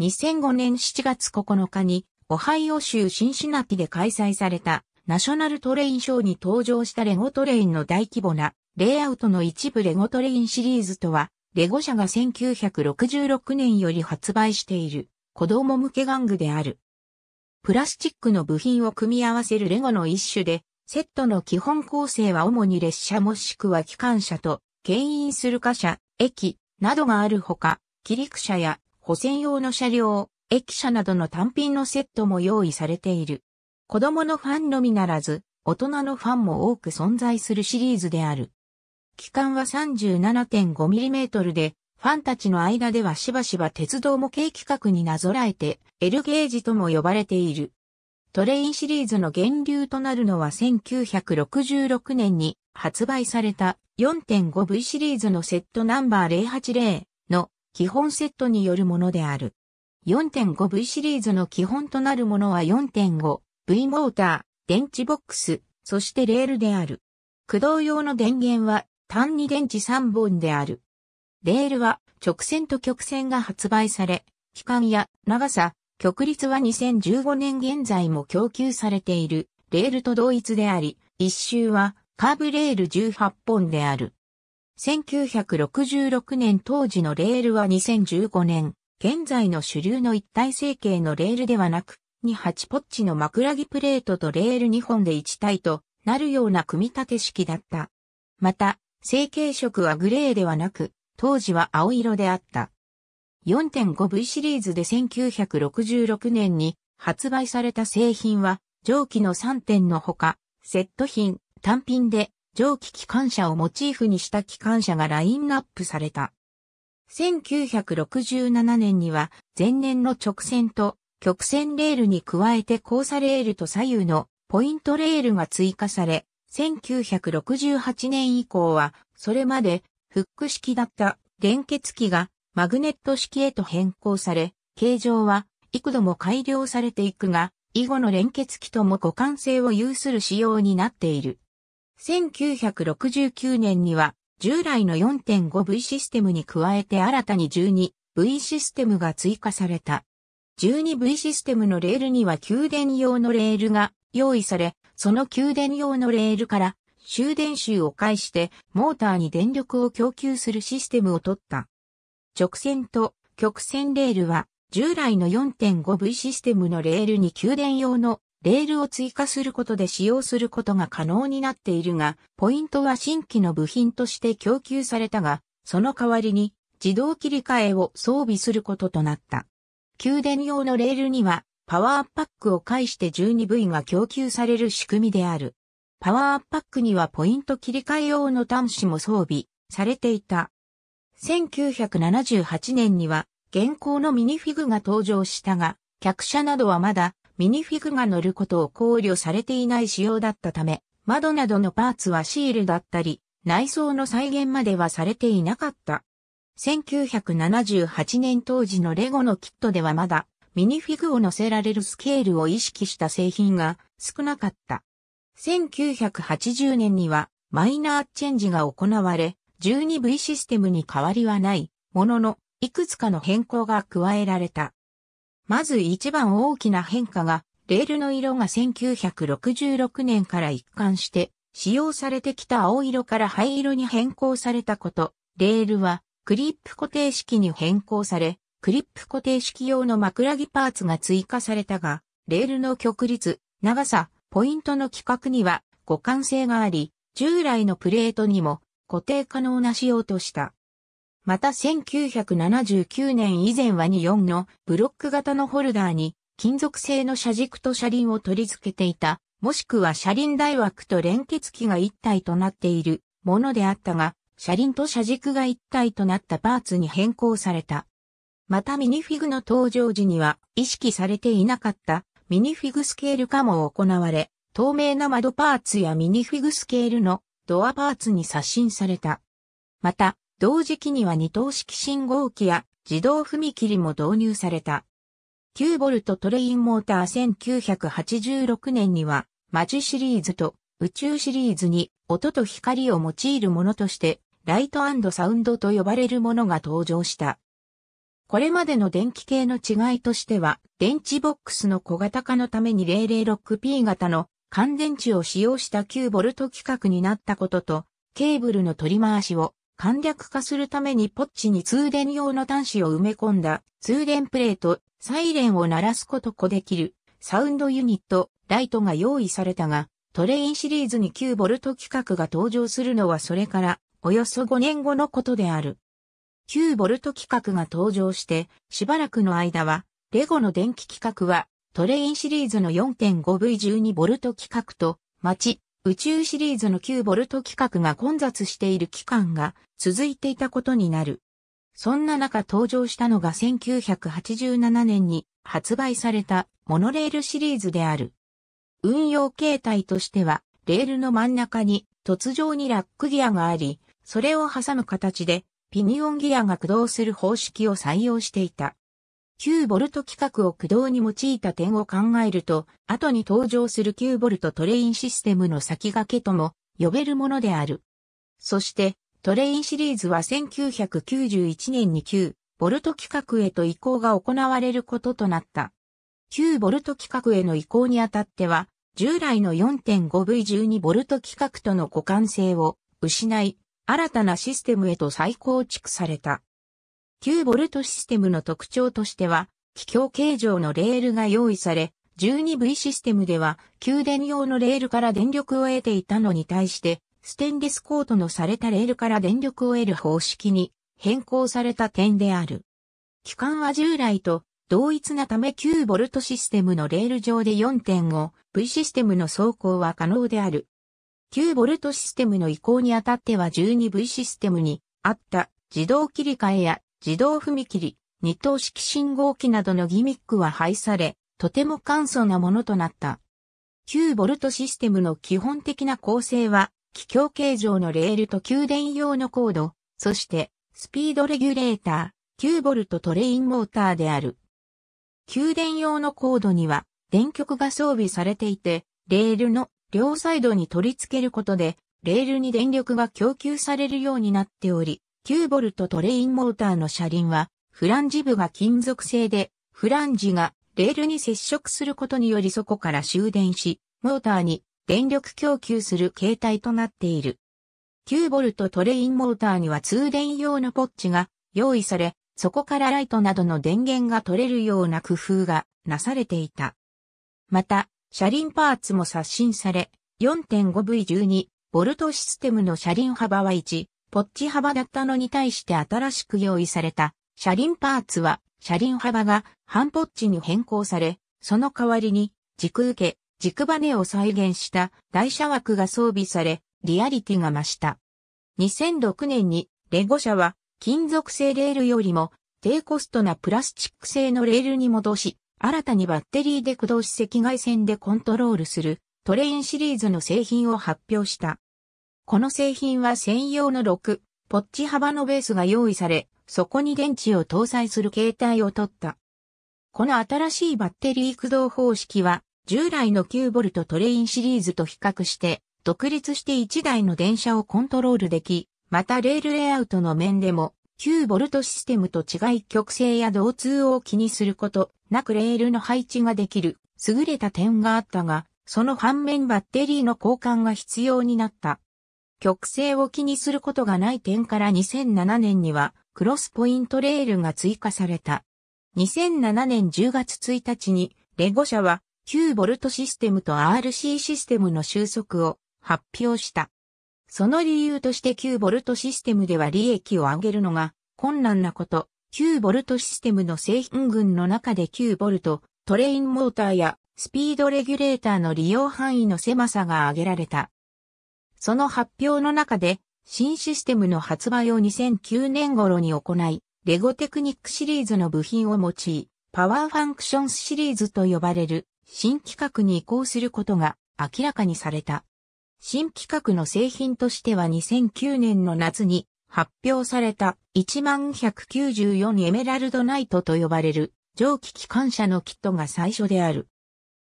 2005年7月9日に、オハイオ州シンシナティで開催された、ナショナルトレインショーに登場したレゴトレインの大規模な、レイアウトの一部レゴトレインシリーズとは、レゴ社が1966年より発売している、子供向け玩具である。プラスチックの部品を組み合わせるレゴの一種で、セットの基本構成は主に列車もしくは機関車と、牽引する貨車、駅などがあるほか、起陸車や保線用の車両、駅舎などの単品のセットも用意されている。子供のファンのみならず、大人のファンも多く存在するシリーズである。期間は 37.5mm で、ファンたちの間ではしばしば鉄道模型企画になぞらえて、L ゲージとも呼ばれている。トレインシリーズの源流となるのは1966年に発売された 4.5V シリーズのセットナンバー080、基本セットによるものである。4.5V シリーズの基本となるものは 4.5V モーター、電池ボックス、そしてレールである。駆動用の電源は単に電池3本である。レールは直線と曲線が発売され、期間や長さ、曲率は2015年現在も供給されているレールと同一であり、一周はカーブレール18本である。1966年当時のレールは2015年、現在の主流の一体成形のレールではなく、28ポッチの枕木プレートとレール2本で1体となるような組み立て式だった。また、成形色はグレーではなく、当時は青色であった。4.5V シリーズで1966年に発売された製品は、上記の3点のほか、セット品、単品で蒸気機関車をモチーフにした機関車がラインナップされた。1967年には前年の直線と曲線レールに加えて交差レールと左右のポイントレールが追加され、1968年以降はそれまでフック式だった連結機がマグネット式へと変更され、形状は幾度も改良されていくが、以後の連結機とも互換性を有する仕様になっている。1969年には従来の 4.5V システムに加えて新たに 12V システムが追加された。12V システムのレールには給電用のレールが用意され、その給電用のレールから終電集を介してモーターに電力を供給するシステムを取った。直線と曲線レールは従来の 4.5V システムのレールに給電用のレールを追加することで使用することが可能になっているが、ポイントは新規の部品として供給されたが、その代わりに自動切り替えを装備することとなった。給電用のレールにはパワーパックを介して 12V が供給される仕組みである。パワーパックにはポイント切り替え用の端子も装備されていた。1978年には現行のミニフィグが登場したが、客車などはまだミニフィグが乗ることを考慮されていない仕様だったため、窓などのパーツはシールだったり、内装の再現まではされていなかった。1978年当時のレゴのキットではまだミニフィグを乗せられるスケールを意識した製品が少なかった。1980年にはマイナーチェンジが行われ 12V システムに変わりはないもののいくつかの変更が加えられた。まず一番大きな変化が、レールの色が1966年から一貫して使用されてきた青色から灰色に変更されたこと、レールはクリップ固定式に変更され、クリップ固定式用の枕木パーツが追加されたが、レールの曲率、長さ、ポイントの規格には互換性があり、従来のプレートにも固定可能な仕様とした。また1979年以前は24のブロック型のホルダーに金属製の車軸と車輪を取り付けていた、もしくは車輪台枠と連結機が一体となっているものであったが、車輪と車軸が一体となったパーツに変更された。またミニフィグの登場時には意識されていなかったミニフィグスケール化も行われ、透明な窓パーツやミニフィグスケールのドアパーツに刷新された。また、同時期には二等式信号機や自動踏切も導入された。9ボルトトレインモーター1986年には、マジシリーズと宇宙シリーズに音と光を用いるものとして、ライトサウンドと呼ばれるものが登場した。これまでの電気系の違いとしては、電池ボックスの小型化のために 006P 型の乾電池を使用した 9V 規格になったことと、ケーブルの取り回しを簡略化するためにポッチに通電用の端子を埋め込んだ通電プレート、サイレンを鳴らすことこできるサウンドユニット、ライトが用意されたが、トレインシリーズに 9V 規格が登場するのはそれからおよそ5年後のことである。9V 規格が登場してしばらくの間はレゴの電気規格はトレインシリーズの 4.5V12V 規格と、ち、宇宙シリーズの旧ボルト規格が混雑している期間が続いていたことになる。そんな中登場したのが1987年に発売されたモノレールシリーズである。運用形態としては、レールの真ん中に突上にラックギアがあり、それを挟む形でピニオンギアが駆動する方式を採用していた。9ボルト規格を駆動に用いた点を考えると、後に登場する9ボルトトレインシステムの先駆けとも呼べるものである。そして、トレインシリーズは1991年に9ボルト規格へと移行が行われることとなった。9ボルト規格への移行にあたっては、従来の 4.5V12 ボルト規格との互換性を失い、新たなシステムへと再構築された。9ボルトシステムの特徴としては、気境形状のレールが用意され、12V システムでは、給電用のレールから電力を得ていたのに対して、ステンレスコートのされたレールから電力を得る方式に変更された点である。機関は従来と同一なため 9V システムのレール上で 4.5V システムの走行は可能である。9V システムの移行にあたっては 12V システムにあった自動切り替えや自動踏切、二等式信号機などのギミックは廃され、とても簡素なものとなった。9V システムの基本的な構成は、気境形状のレールと給電用のコード、そしてスピードレギュレーター、9V トレインモーターである。給電用のコードには電極が装備されていて、レールの両サイドに取り付けることで、レールに電力が供給されるようになっており、9ボルトトレインモーターの車輪は、フランジ部が金属製で、フランジがレールに接触することによりそこから終電し、モーターに電力供給する形態となっている。9ボルトトレインモーターには通電用のポッチが用意され、そこからライトなどの電源が取れるような工夫がなされていた。また、車輪パーツも刷新され、4.5V12 ボルトシステムの車輪幅は1ポッチ幅だったのに対して新しく用意された車輪パーツは車輪幅が半ポッチに変更され、その代わりに軸受け、軸バネを再現した台車枠が装備され、リアリティが増した。2006年にレゴ車は金属製レールよりも低コストなプラスチック製のレールに戻し、新たにバッテリーで駆動し赤外線でコントロールするトレインシリーズの製品を発表した。この製品は専用の6、ポッチ幅のベースが用意され、そこに電池を搭載する形態を取った。この新しいバッテリー駆動方式は、従来の 9V トレインシリーズと比較して、独立して1台の電車をコントロールでき、またレールレイアウトの面でも、9V システムと違い曲線や導通を気にすることなくレールの配置ができる優れた点があったが、その反面バッテリーの交換が必要になった。曲線を気にすることがない点から2007年にはクロスポイントレールが追加された。2007年10月1日にレゴ社は 9V システムと RC システムの収束を発表した。その理由として 9V システムでは利益を上げるのが困難なこと、9V システムの製品群の中で 9V トレインモーターやスピードレギュレーターの利用範囲の狭さが挙げられた。その発表の中で、新システムの発売を2009年頃に行い、レゴテクニックシリーズの部品を用い、パワーファンクションスシリーズと呼ばれる新規格に移行することが明らかにされた。新規格の製品としては2009年の夏に発表された1194エメラルドナイトと呼ばれる蒸気機関車のキットが最初である。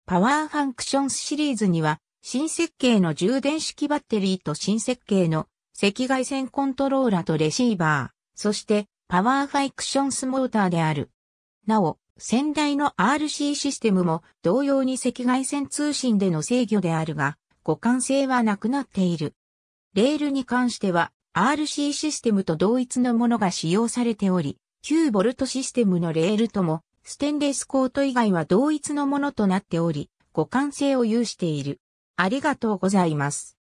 パワーファンクションスシリーズには新設計の充電式バッテリーと新設計の赤外線コントローラとレシーバー、そしてパワーファイクションスモーターである。なお、先代の RC システムも同様に赤外線通信での制御であるが、互換性はなくなっている。レールに関しては RC システムと同一のものが使用されており、9V システムのレールともステンレスコート以外は同一のものとなっており、互換性を有している。ありがとうございます。